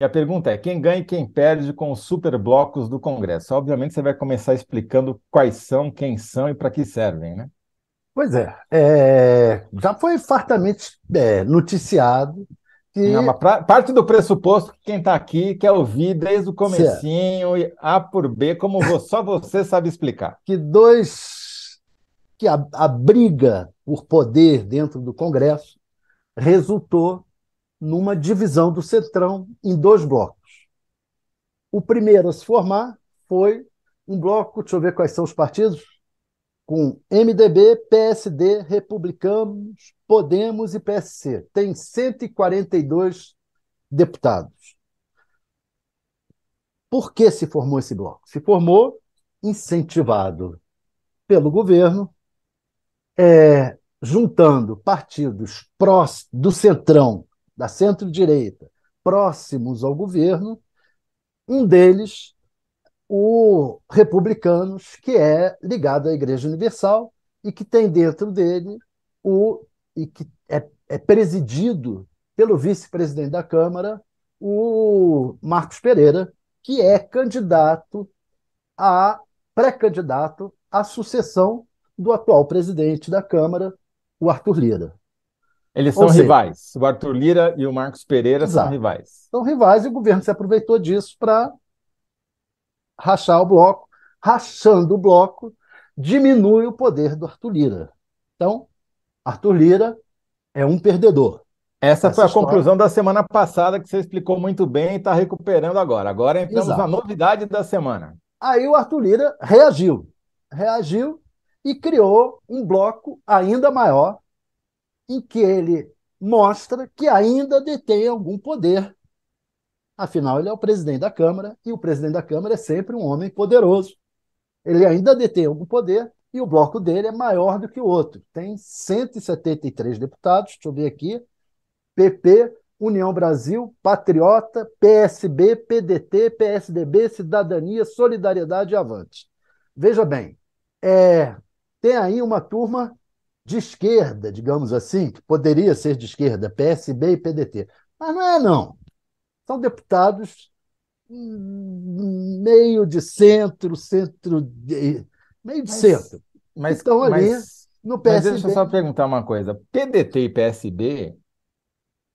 E a pergunta é: quem ganha e quem perde com os superblocos do Congresso? Obviamente, você vai começar explicando quais são, quem são e para que servem, né? Pois é, é já foi fartamente é, noticiado que. Não, pra, parte do pressuposto que quem está aqui quer ouvir desde o comecinho, A por B, como vou, só você sabe explicar. Que dois. que a, a briga por poder dentro do Congresso resultou numa divisão do Centrão em dois blocos. O primeiro a se formar foi um bloco, deixa eu ver quais são os partidos, com MDB, PSD, Republicanos, Podemos e PSC. Tem 142 deputados. Por que se formou esse bloco? Se formou incentivado pelo governo, é, juntando partidos pró do centrão da centro-direita, próximos ao governo, um deles, o Republicanos, que é ligado à Igreja Universal e que tem dentro dele o e que é, é presidido pelo vice-presidente da Câmara, o Marcos Pereira, que é candidato a pré-candidato à sucessão do atual presidente da Câmara, o Arthur Lira. Eles são seja, rivais. O Arthur Lira e o Marcos Pereira exato. são rivais. São rivais e o governo se aproveitou disso para rachar o bloco. Rachando o bloco, diminui o poder do Arthur Lira. Então, Arthur Lira é um perdedor. Essa, Essa foi a história. conclusão da semana passada que você explicou muito bem e está recuperando agora. Agora entramos Exato. na novidade da semana. Aí o Arthur Lira reagiu. Reagiu e criou um bloco ainda maior em que ele mostra que ainda detém algum poder. Afinal, ele é o presidente da Câmara e o presidente da Câmara é sempre um homem poderoso. Ele ainda detém algum poder e o bloco dele é maior do que o outro. Tem 173 deputados, deixa eu ver aqui: PP, União Brasil, Patriota, PSB, PDT, PSDB, Cidadania, Solidariedade e Avante. Veja bem, é, tem aí uma turma de esquerda, digamos assim, que poderia ser de esquerda, PSB e PDT. Mas não é, não. São deputados hum, meio de centro, centro. De... meio de mas, centro. Mas, Estão ali mas, no PSB. Mas deixa eu só perguntar uma coisa. PDT e PSB,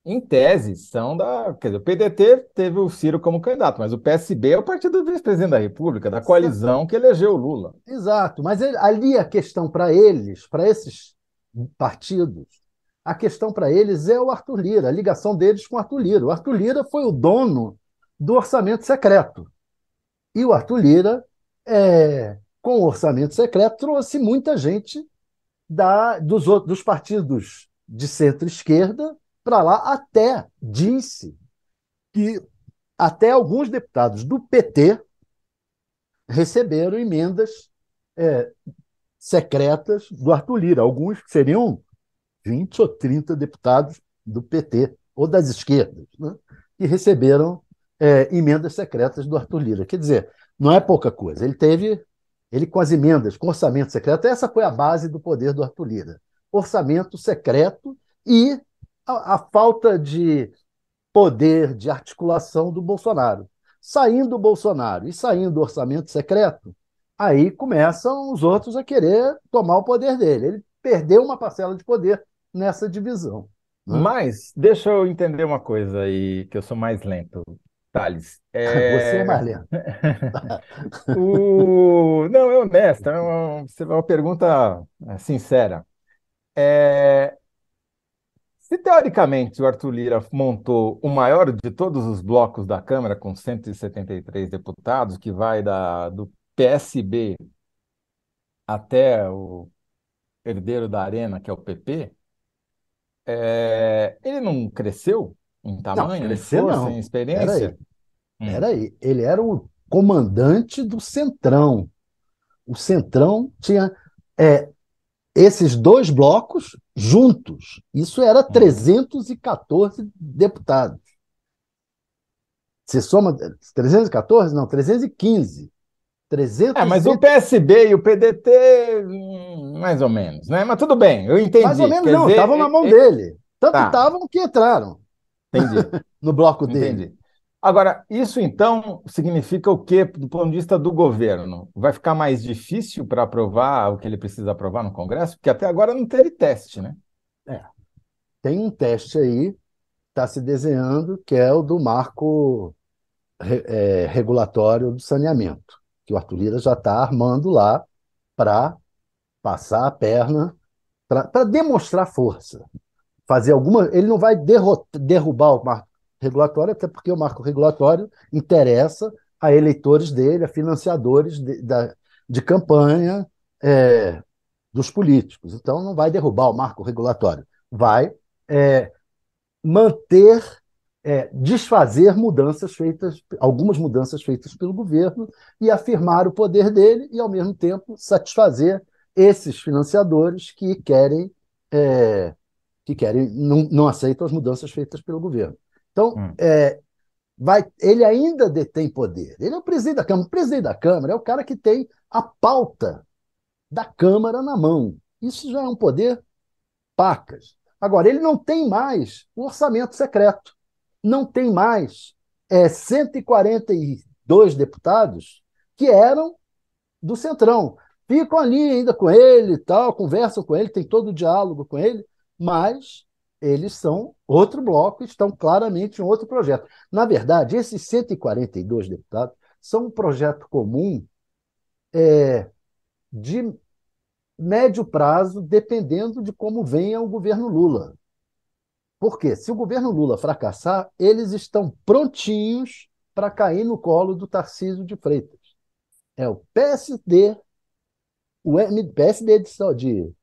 em tese, são da. Quer dizer, o PDT teve o Ciro como candidato, mas o PSB é o partido do vice-presidente da República, da coalizão que elegeu o Lula. Exato, mas ali a questão para eles, para esses partidos. A questão para eles é o Arthur Lira, a ligação deles com o Arthur Lira. O Arthur Lira foi o dono do orçamento secreto. E o Arthur Lira, é, com o orçamento secreto, trouxe muita gente da, dos, outros, dos partidos de centro-esquerda para lá, até disse que até alguns deputados do PT receberam emendas é, secretas do Arthur Lira. Alguns seriam 20 ou 30 deputados do PT ou das esquerdas, né, que receberam é, emendas secretas do Arthur Lira. Quer dizer, não é pouca coisa. Ele teve, ele com as emendas, com orçamento secreto, essa foi a base do poder do Arthur Lira. Orçamento secreto e a, a falta de poder de articulação do Bolsonaro. Saindo o Bolsonaro e saindo o orçamento secreto, aí começam os outros a querer tomar o poder dele. Ele perdeu uma parcela de poder nessa divisão. Né? Mas, deixa eu entender uma coisa aí, que eu sou mais lento. Thales. É... Você é mais lento. o... Não, é honesto. é uma, é uma pergunta é, sincera. É... Se teoricamente o Arthur Lira montou o maior de todos os blocos da Câmara, com 173 deputados, que vai da, do PSB até o herdeiro da arena, que é o PP, é, eh, ele não cresceu em tamanho, não, cresceu, não. em experiência? Hum. Peraí, hum. ele era o comandante do Centrão. O Centrão tinha é, esses dois blocos juntos. Isso era 314 hum. deputados. Você soma 314? Não, 315. 300 é, mas o PSB e o PDT, hum, mais ou menos, né? Mas tudo bem, eu entendi. Mais ou menos Quer não, estavam na é, mão é, dele. Tanto estavam tá. que entraram. Entendi. no bloco dele. Entendi. Agora, isso então significa o quê do ponto de vista do governo? Vai ficar mais difícil para aprovar o que ele precisa aprovar no Congresso? Porque até agora não teve teste, né? É. Tem um teste aí, está se desenhando, que é o do marco é, regulatório do saneamento que o Arthur Lira já está armando lá para passar a perna, para demonstrar força. Fazer alguma. Ele não vai derrubar o marco regulatório, até porque o marco regulatório interessa a eleitores dele, a financiadores de, da, de campanha é, dos políticos. Então, não vai derrubar o marco regulatório, vai é, manter é, desfazer mudanças feitas, algumas mudanças feitas pelo governo e afirmar o poder dele e, ao mesmo tempo, satisfazer esses financiadores que querem é, que querem não, não, aceitam as mudanças feitas pelo governo. Então, hum. é, vai, ele ainda detém poder. Ele é o presidente da Câmara. O presidente da Câmara é o cara que tem a pauta da Câmara na mão. Isso já é um poder pacas. Agora, ele não tem mais o orçamento secreto não tem mais é, 142 deputados que eram do Centrão. Ficam ali ainda com ele tal, conversam com ele, tem todo o diálogo com ele, mas eles são outro bloco, estão claramente em outro projeto. Na verdade, esses 142 deputados são um projeto comum é, de médio prazo, dependendo de como venha o governo Lula. Porque se o governo Lula fracassar, eles estão prontinhos para cair no colo do Tarcísio de Freitas. É o PSD, o PSD de, de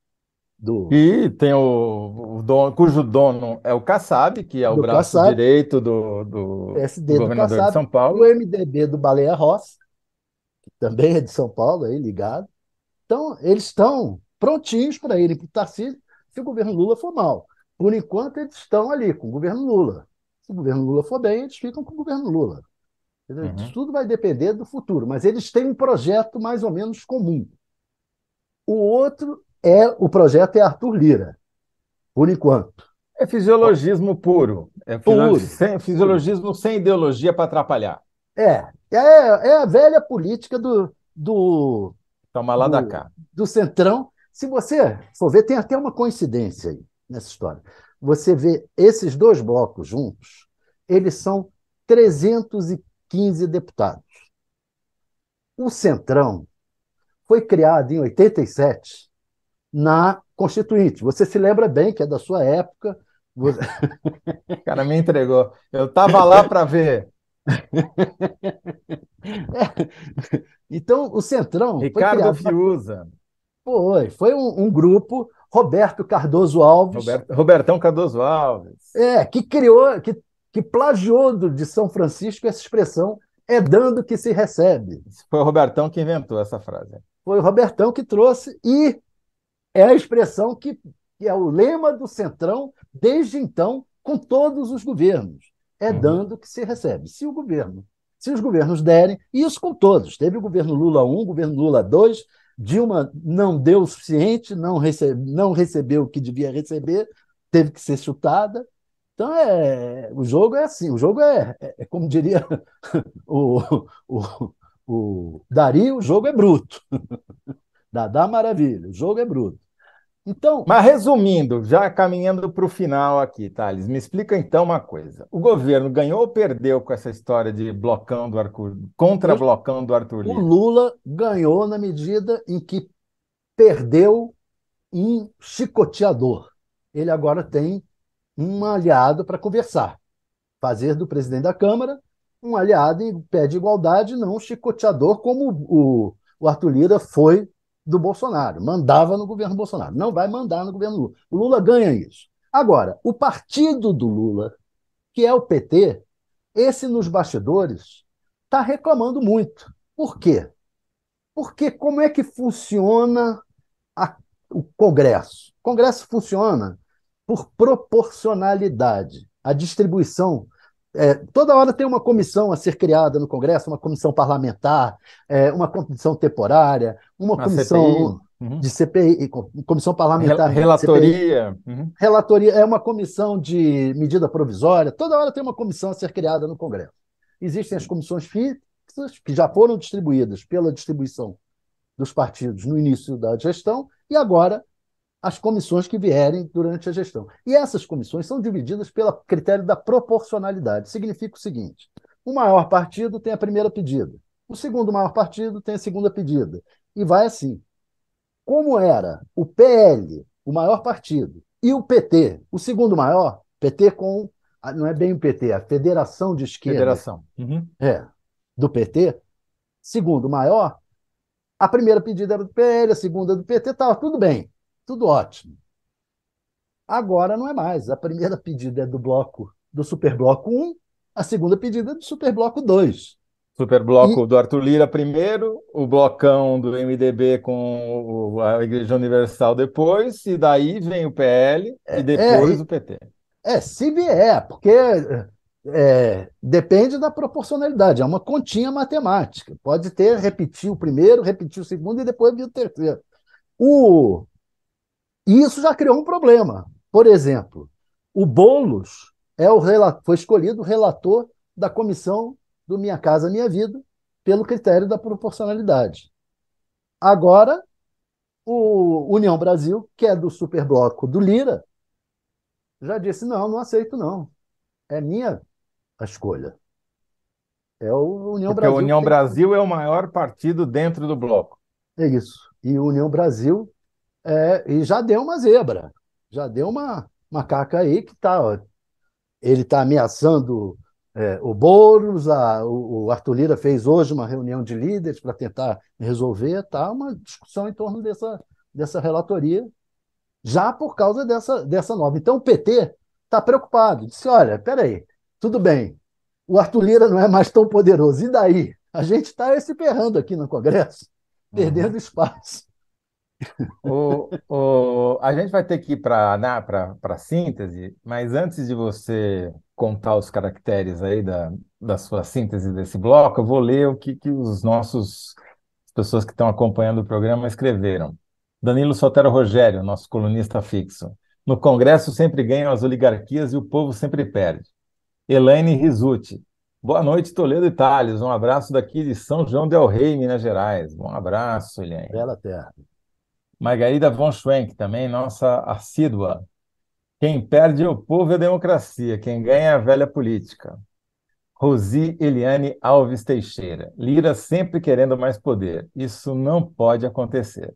do... E tem o, o dono, cujo dono é o Kassab, que é o do braço Kassab, direito do, do SD do governador Kassab, de São Paulo. O MDB do Baleia Rossi, que também é de São Paulo, aí ligado. Então, eles estão prontinhos para irem para o Tarcísio se o governo Lula for mal. Por enquanto, eles estão ali com o governo Lula. Se o governo Lula for bem, eles ficam com o governo Lula. Uhum. Isso tudo vai depender do futuro, mas eles têm um projeto mais ou menos comum. O outro é o projeto é Arthur Lira, por enquanto. É fisiologismo puro. É puro. Sem, fisiologismo puro. sem ideologia para atrapalhar. É, é, é a velha política do. do Toma lá do, da cá. Do Centrão. Se você for ver, tem até uma coincidência aí nessa história. Você vê esses dois blocos juntos, eles são 315 deputados. O Centrão foi criado em 87 na Constituinte. Você se lembra bem que é da sua época. O cara me entregou. Eu estava lá para ver. É. Então, o Centrão. Ricardo foi criado... Fiuza. Foi, foi um, um grupo Roberto Cardoso Alves. Roberto, Robertão Cardoso Alves. É, que criou, que, que plagiou de São Francisco essa expressão é dando que se recebe. Foi o Robertão que inventou essa frase. Foi o Robertão que trouxe e é a expressão que, que é o lema do Centrão desde então com todos os governos. É uhum. dando que se recebe. Se o governo, se os governos derem, e isso com todos. Teve o governo Lula 1, governo Lula 2, Dilma não deu o suficiente, não, recebe, não recebeu o que devia receber, teve que ser chutada. Então, é, o jogo é assim: o jogo é, é, é como diria o, o, o Dari, o jogo é bruto. dá maravilha, o jogo é bruto. Então. Mas resumindo, já caminhando para o final aqui, Thales, me explica então uma coisa. O governo ganhou ou perdeu com essa história de blocão do Arthur, contra blocão do Arthur Lira? O Lula ganhou na medida em que perdeu um chicoteador. Ele agora tem um aliado para conversar. Fazer do presidente da Câmara um aliado em pé de igualdade, não um chicoteador, como o, o Arthur Lira foi do Bolsonaro, mandava no governo Bolsonaro, não vai mandar no governo Lula. O Lula ganha isso. Agora, o partido do Lula, que é o PT, esse nos bastidores está reclamando muito. Por quê? Porque como é que funciona a, o Congresso? O Congresso funciona por proporcionalidade. A distribuição é, toda hora tem uma comissão a ser criada no Congresso, uma comissão parlamentar, é, uma comissão temporária, uma, comissão CPI. Uhum. de CPI, comissão parlamentar. relatoria. CPI, uhum. Relatoria, é uma comissão de medida provisória. Toda hora tem uma comissão a ser criada no Congresso. Existem as comissões fixas, que já foram distribuídas pela distribuição dos partidos no início da gestão, e agora as comissões que vierem durante a gestão. E essas comissões são divididas pelo critério da proporcionalidade. Significa o seguinte: o maior partido tem a primeira pedida, o segundo maior partido tem a segunda pedida, e vai assim. Como era o PL, o maior partido, e o PT, o segundo maior, PT com. Ah, não é bem o PT, é a Federação de Esquerda. Federação. Uhum. É. Do PT, segundo maior, a primeira pedida era do PL, a segunda do PT, estava tudo bem. Tudo ótimo. Agora não é mais. A primeira pedida é do bloco do Superbloco 1, a segunda pedida é do Superbloco 2. Superbloco e... do Arthur Lira primeiro, o blocão do MDB com a Igreja Universal depois, e daí vem o PL é, e depois é, o PT. É, se vier, porque é, depende da proporcionalidade, é uma continha matemática. Pode ter, repetir o primeiro, repetir o segundo e depois vir o terceiro. O, e isso já criou um problema. Por exemplo, o Boulos é o foi escolhido o relator da comissão do Minha Casa Minha Vida pelo critério da proporcionalidade. Agora, o União Brasil, que é do superbloco do Lira, já disse: não, não aceito, não. É minha a escolha. É o União Porque Brasil. Porque o União tem... Brasil é o maior partido dentro do bloco. É isso. E o União Brasil é, e já deu uma zebra, já deu uma, uma caca aí que tá, ó, ele está ameaçando é, o Boulos, a, o, o Arthur Lira fez hoje uma reunião de líderes para tentar resolver, tá uma discussão em torno dessa, dessa relatoria, já por causa dessa, dessa nova. Então o PT está preocupado, disse, olha, peraí, tudo bem, o Arthur Lira não é mais tão poderoso, e daí? A gente está se perrando aqui no Congresso, uhum. perdendo uhum. espaço a gente vai ter que ir para né, a síntese, mas antes de você contar os caracteres aí da, da sua síntese desse bloco, eu vou ler o que, que os nossos as pessoas que estão acompanhando o programa escreveram. Danilo Sotero Rogério, nosso colunista fixo. No Congresso sempre ganham as oligarquias e o povo sempre perde. Elaine Risuti. Boa noite, Toledo e Um abraço daqui de São João del Rei, Minas Gerais. Um abraço, Elaine. Bela terra. Margarida von Schwenk, também nossa assídua. Quem perde é o povo e é a democracia, quem ganha é a velha política. Rosi Eliane Alves Teixeira. Lira sempre querendo mais poder. Isso não pode acontecer.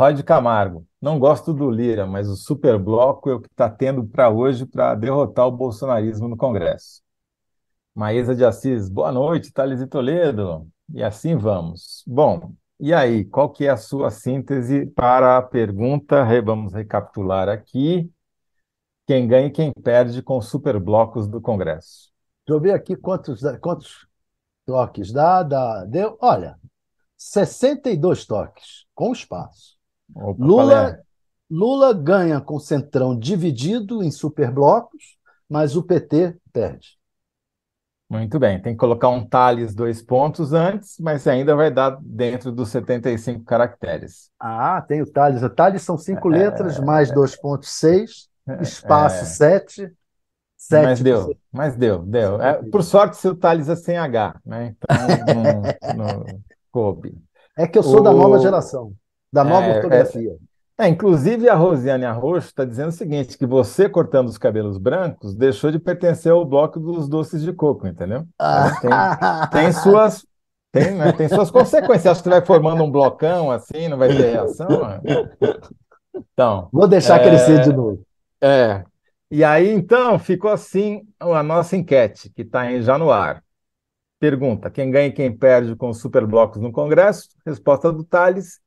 Rod Camargo. Não gosto do Lira, mas o superbloco é o que está tendo para hoje para derrotar o bolsonarismo no Congresso. Maísa de Assis. Boa noite, Thales e Toledo. E assim vamos. Bom, e aí, qual que é a sua síntese para a pergunta? Vamos recapitular aqui. Quem ganha e quem perde com superblocos do Congresso. Deixa eu ver aqui quantos, quantos toques dá, dá. Deu, olha, 62 toques com espaço. Opa, Lula, é? Lula ganha com centrão dividido em superblocos, mas o PT perde. Muito bem, tem que colocar um Thales dois pontos antes, mas ainda vai dar dentro dos 75 caracteres. Ah, tem o Thales. O Thales são cinco é... letras, mais dois é, espaço é... espaço sete mas deu, mas deu, deu. É, por sorte, se o Thales é sem H, né? Então não, não coube. É que eu sou o... da nova geração, da nova é, é, ortografia. É, inclusive a Rosiane Arroxo está dizendo o seguinte, que você cortando os cabelos brancos deixou de pertencer ao bloco dos doces de coco, entendeu? Ah. Então, tem, tem suas tem, né? tem suas consequências. Acho que vai formando um blocão assim, não vai ter reação. Né? Então, vou deixar é... crescer de novo. É. E aí então ficou assim a nossa enquete que está já no ar. Pergunta: quem ganha e quem perde com os superblocos no Congresso? Resposta do Thales: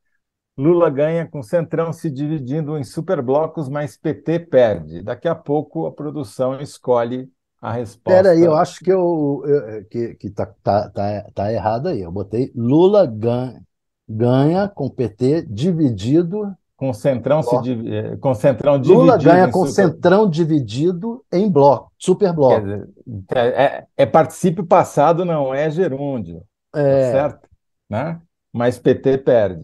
Lula ganha com Centrão se dividindo em superblocos, mas PT perde. Daqui a pouco a produção escolhe a resposta. Espera aí, eu acho que eu, eu é, que, que tá, tá, tá, tá, errado aí. Eu botei Lula ganha, ganha com PT dividido. Com Centrão, se é, com Centrão dividido. Lula ganha com super... Centrão dividido em bloco, superbloco. Dizer, é, é, é passado, não é gerúndio. É... Tá certo? Né? Mas PT perde.